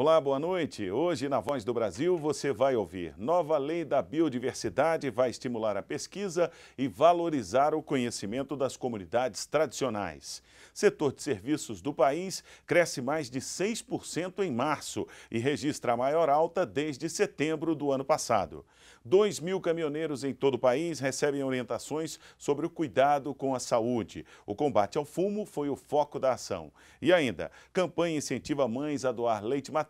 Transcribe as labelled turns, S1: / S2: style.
S1: Olá, boa noite. Hoje, na Voz do Brasil, você vai ouvir: nova lei da biodiversidade vai estimular a pesquisa e valorizar o conhecimento das comunidades tradicionais. Setor de serviços do país cresce mais de 6% em março e registra a maior alta desde setembro do ano passado. 2 mil caminhoneiros em todo o país recebem orientações sobre o cuidado com a saúde. O combate ao fumo foi o foco da ação. E ainda, campanha incentiva mães a doar leite materno